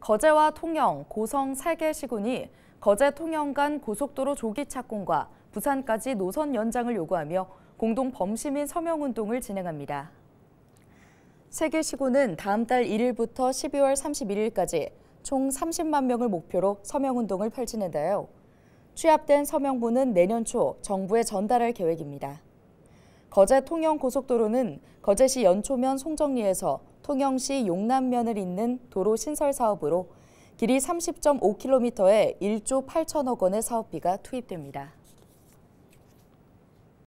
거제와 통영, 고성 3개 시군이 거제 통영 간 고속도로 조기 착공과 부산까지 노선 연장을 요구하며 공동 범시민 서명운동을 진행합니다. 세계 시군은 다음 달 1일부터 12월 31일까지 총 30만 명을 목표로 서명운동을 펼치는데요. 취합된 서명부는 내년 초 정부에 전달할 계획입니다. 거제 통영 고속도로는 거제시 연초면 송정리에서 통영시 용남면을 잇는 도로 신설 사업으로 길이 30.5km에 1조 8천억 원의 사업비가 투입됩니다.